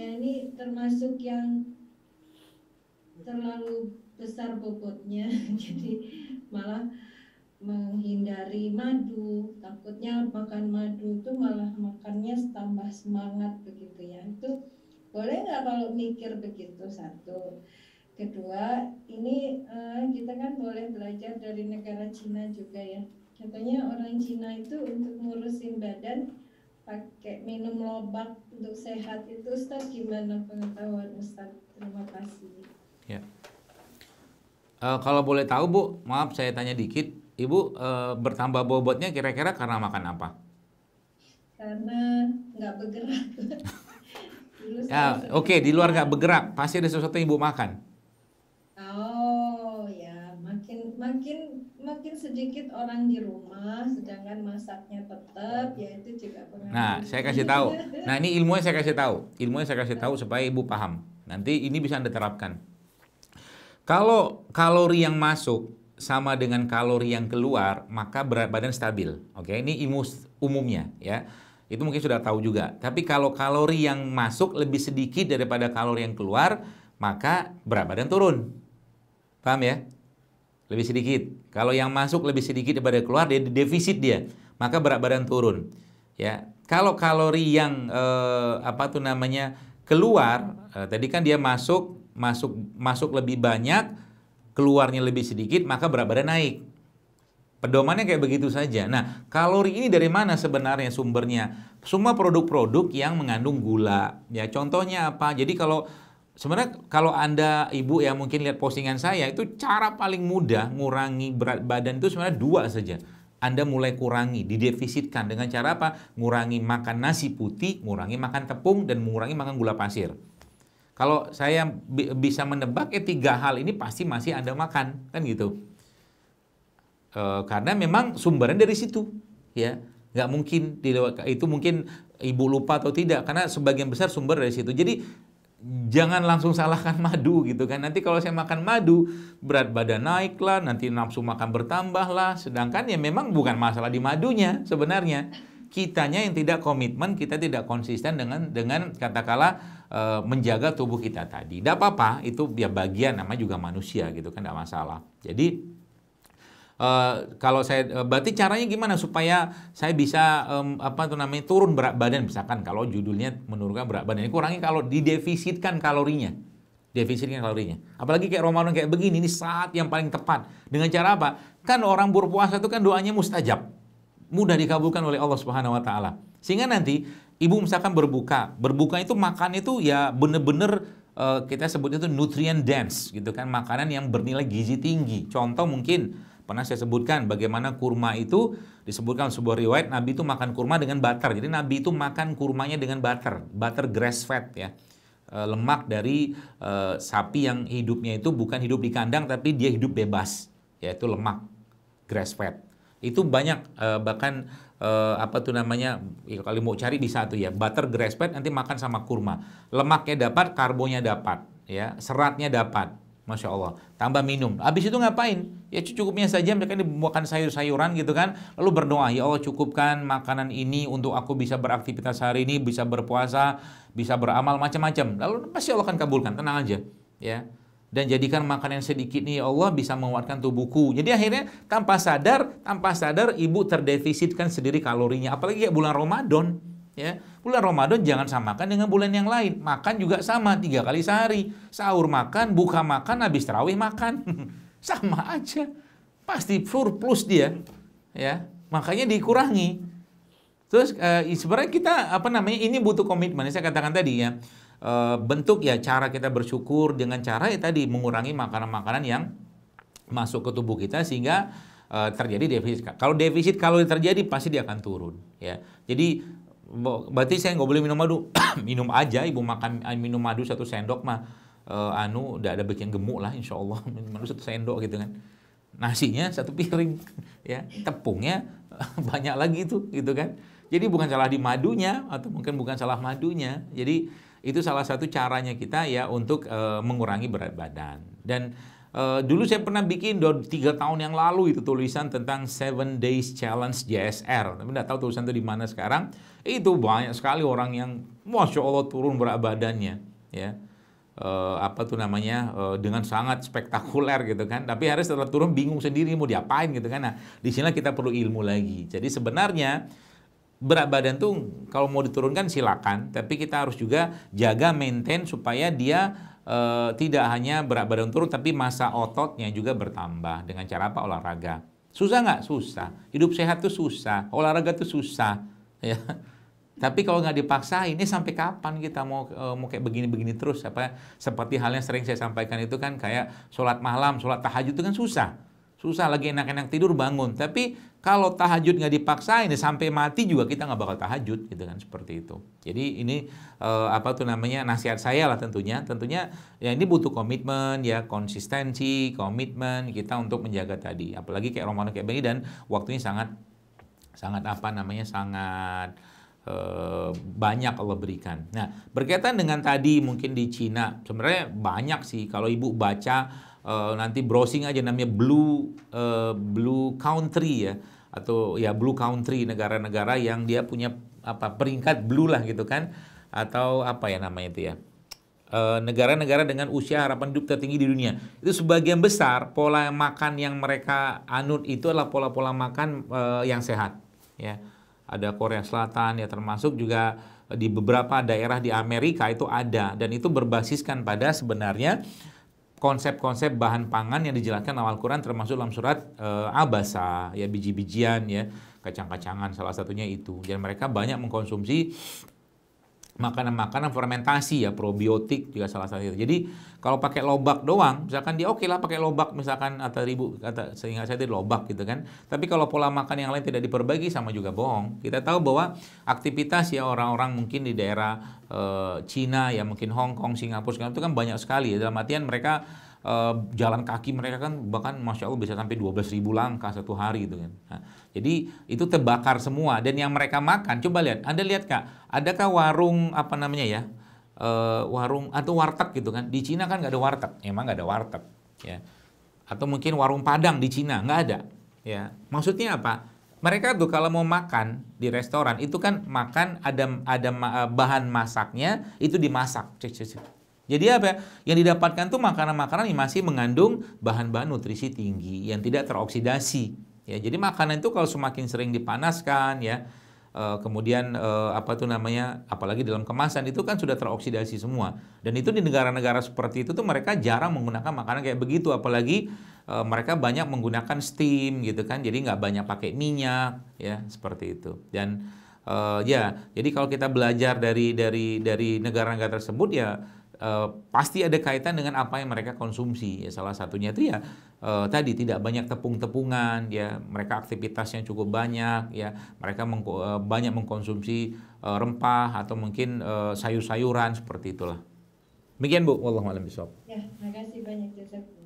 saya ini termasuk yang terlalu besar bobotnya jadi malah menghindari madu takutnya makan madu itu malah makannya tambah semangat begitu ya itu boleh nggak kalau mikir begitu satu kedua ini uh, kita kan boleh belajar dari negara Cina juga ya katanya orang Cina itu untuk ngurusin badan pakai minum lobak untuk sehat itu Ustaz gimana pengetahuan Ustaz? Terima kasih. Ya. Uh, kalau boleh tahu Bu, maaf saya tanya dikit, Ibu uh, bertambah bobotnya kira-kira karena makan apa? Karena nggak bergerak. ya, oke okay, di luar nggak bergerak, pasti ada sesuatu yang Ibu makan. Oh ya, makin makin makin sedikit orang di rumah sedangkan masaknya tetap ya itu juga pengaruh. Nah, saya kasih tahu. Nah, ini ilmunya saya kasih tahu. Ilmunya saya kasih tahu supaya Ibu paham. Nanti ini bisa Anda terapkan. Kalau kalori yang masuk sama dengan kalori yang keluar, maka berat badan stabil. Oke, ini ilmu umumnya ya. Itu mungkin sudah tahu juga. Tapi kalau kalori yang masuk lebih sedikit daripada kalori yang keluar, maka berat badan turun. Paham ya? lebih sedikit. Kalau yang masuk lebih sedikit daripada keluar, dia defisit dia, maka berat badan turun. Ya, kalau kalori yang eh, apa tuh namanya keluar, eh, tadi kan dia masuk masuk masuk lebih banyak, keluarnya lebih sedikit, maka berat badan naik. Pedomannya kayak begitu saja. Nah, kalori ini dari mana sebenarnya sumbernya? Semua produk-produk yang mengandung gula. Ya, contohnya apa? Jadi kalau Sebenarnya kalau Anda ibu ya mungkin lihat postingan saya itu cara paling mudah ngurangi berat badan itu sebenarnya dua saja. Anda mulai kurangi, didefisitkan dengan cara apa? Ngurangi makan nasi putih, ngurangi makan tepung, dan mengurangi makan gula pasir. Kalau saya bi bisa menebak, eh tiga hal ini pasti masih Anda makan, kan gitu. E, karena memang sumbernya dari situ, ya. Nggak mungkin, itu mungkin ibu lupa atau tidak, karena sebagian besar sumber dari situ. Jadi jangan langsung salahkan madu gitu kan. Nanti kalau saya makan madu, berat badan naik lah, nanti nafsu makan bertambah lah. Sedangkan ya memang bukan masalah di madunya sebenarnya. Kitanya yang tidak komitmen, kita tidak konsisten dengan dengan katakala e, eh, menjaga tubuh kita tadi. Tidak apa-apa, itu ya bagian nama juga manusia gitu kan, tidak masalah. Jadi Uh, kalau saya uh, berarti caranya gimana supaya saya bisa um, apa tuh namanya turun berat badan misalkan kalau judulnya menurunkan berat badan ini kurangi kalau didefisitkan kalorinya defisitkan kalorinya apalagi kayak Ramadan kayak begini ini saat yang paling tepat dengan cara apa kan orang berpuasa itu kan doanya mustajab mudah dikabulkan oleh Allah Subhanahu wa taala sehingga nanti ibu misalkan berbuka berbuka itu makan itu ya bener-bener eh, kita sebutnya itu nutrient dense gitu kan makanan yang bernilai gizi tinggi contoh mungkin Pernah saya sebutkan bagaimana kurma itu disebutkan sebuah riwayat Nabi itu makan kurma dengan butter. Jadi Nabi itu makan kurmanya dengan butter, butter grass fed ya. E, lemak dari e, sapi yang hidupnya itu bukan hidup di kandang tapi dia hidup bebas, yaitu lemak grass fed. Itu banyak e, bahkan e, apa tuh namanya ya kalau mau cari bisa tuh ya butter grass fed nanti makan sama kurma. Lemaknya dapat, karbonya dapat, ya, seratnya dapat Masya Allah. Tambah minum. Habis itu ngapain? Ya cukupnya saja mereka ini dibuatkan sayur-sayuran gitu kan. Lalu berdoa, ya Allah cukupkan makanan ini untuk aku bisa beraktivitas hari ini, bisa berpuasa, bisa beramal macam-macam. Lalu pasti Allah akan kabulkan, tenang aja. Ya. Dan jadikan makanan sedikit nih ya Allah bisa menguatkan tubuhku. Jadi akhirnya tanpa sadar, tanpa sadar ibu terdefisitkan sendiri kalorinya. Apalagi ya bulan Ramadan ya bulan Ramadan jangan samakan dengan bulan yang lain makan juga sama tiga kali sehari sahur makan buka makan habis terawih makan sama aja pasti surplus dia ya makanya dikurangi terus eh, sebenarnya kita apa namanya ini butuh komitmen saya katakan tadi ya eh, bentuk ya cara kita bersyukur dengan cara ya tadi mengurangi makanan-makanan yang masuk ke tubuh kita sehingga eh, terjadi defisit. Kalau defisit kalau terjadi pasti dia akan turun ya. Jadi berarti saya nggak boleh minum madu minum aja ibu makan eh, minum madu satu sendok mah uh, anu udah ada bikin gemuk lah insya Allah minum madu satu sendok gitu kan nasinya satu piring ya tepungnya banyak lagi itu gitu kan jadi bukan salah di madunya atau mungkin bukan salah madunya jadi itu salah satu caranya kita ya untuk uh, mengurangi berat badan dan Eh, dulu saya pernah bikin tiga tahun yang lalu itu tulisan tentang Seven Days Challenge JSR. Tapi nggak tahu tulisan itu di mana sekarang. Itu banyak sekali orang yang masya Allah turun berat badannya, ya. Uh, apa tuh namanya uh, dengan sangat spektakuler gitu kan tapi harus setelah turun bingung sendiri mau diapain gitu kan nah di sini kita perlu ilmu lagi jadi sebenarnya berat badan tuh kalau mau diturunkan silakan tapi kita harus juga jaga maintain supaya dia e, tidak hanya berat badan turun tapi masa ototnya juga bertambah dengan cara apa olahraga. Susah nggak? Susah. Hidup sehat tuh susah. Olahraga tuh susah. Ya. Tapi kalau nggak dipaksa, ini sampai kapan kita mau eh, mau kayak begini-begini terus? Apa seperti halnya sering saya sampaikan itu kan kayak sholat malam, sholat tahajud itu kan susah susah lagi enak-enak tidur bangun. Tapi kalau tahajud nggak dipaksa ini ya sampai mati juga kita nggak bakal tahajud gitu kan seperti itu. Jadi ini eh, apa tuh namanya nasihat saya lah tentunya. Tentunya ya ini butuh komitmen ya konsistensi komitmen kita untuk menjaga tadi. Apalagi kayak Romano kayak begini dan waktunya sangat sangat apa namanya sangat eh, banyak Allah berikan. Nah berkaitan dengan tadi mungkin di Cina sebenarnya banyak sih kalau ibu baca uh, nanti browsing aja namanya blue uh, blue country ya atau ya blue country negara-negara yang dia punya apa peringkat blue lah gitu kan atau apa ya namanya itu ya eh, negara-negara dengan usia harapan hidup tertinggi di dunia. Itu sebagian besar pola makan yang mereka anut itu adalah pola-pola makan uh, yang sehat. Ya, ada Korea Selatan ya termasuk juga di beberapa daerah di Amerika itu ada dan itu berbasiskan pada sebenarnya konsep-konsep bahan pangan yang dijelaskan awal quran termasuk dalam surat e, abasa, ya biji-bijian, ya kacang-kacangan salah satunya itu. Dan mereka banyak mengkonsumsi makanan-makanan fermentasi ya probiotik juga salah satu itu. Jadi kalau pakai lobak doang, misalkan dia oke okay lah pakai lobak misalkan atau ribu kata sehingga saya itu lobak gitu kan. Tapi kalau pola makan yang lain tidak diperbagi sama juga bohong. Kita tahu bahwa aktivitas ya orang-orang mungkin di daerah e, Cina ya mungkin Hong Kong, Singapura segala itu kan banyak sekali ya. dalam artian mereka Eh, jalan kaki mereka kan bahkan masya Allah bisa sampai 12 ribu langkah satu hari gitu kan. Nah, jadi itu terbakar semua dan yang mereka makan coba lihat, anda lihat kak, adakah warung apa namanya ya uh, warung atau warteg gitu kan? Di Cina kan nggak ada warteg, emang nggak ada warteg ya. Atau mungkin warung padang di Cina nggak ada ya. Maksudnya apa? Mereka tuh kalau mau makan di restoran itu kan makan ada ada eh, bahan masaknya itu dimasak. Cik, cik, cik. Jadi apa? Ya? Yang didapatkan tuh makanan-makanan yang masih mengandung bahan-bahan nutrisi tinggi yang tidak teroksidasi. Ya, jadi makanan itu kalau semakin sering dipanaskan ya, eh, kemudian eh, apa tuh namanya apalagi dalam kemasan itu kan sudah teroksidasi semua dan itu di negara-negara seperti itu tuh mereka jarang menggunakan makanan kayak begitu apalagi eh, mereka banyak menggunakan steam gitu kan jadi nggak banyak pakai minyak ya seperti itu dan ya jadi kalau kita belajar dari dari dari negara-negara tersebut ya Uh, pasti ada kaitan dengan apa yang mereka konsumsi. Ya, salah satunya itu ya uh, tadi tidak banyak tepung-tepungan, ya mereka aktivitasnya cukup banyak, ya mereka meng uh, eh, banyak mengkonsumsi rempah atau mungkin sayur-sayuran seperti itulah. Demikian Bu, malam besok. Ya, kasih banyak Joseph.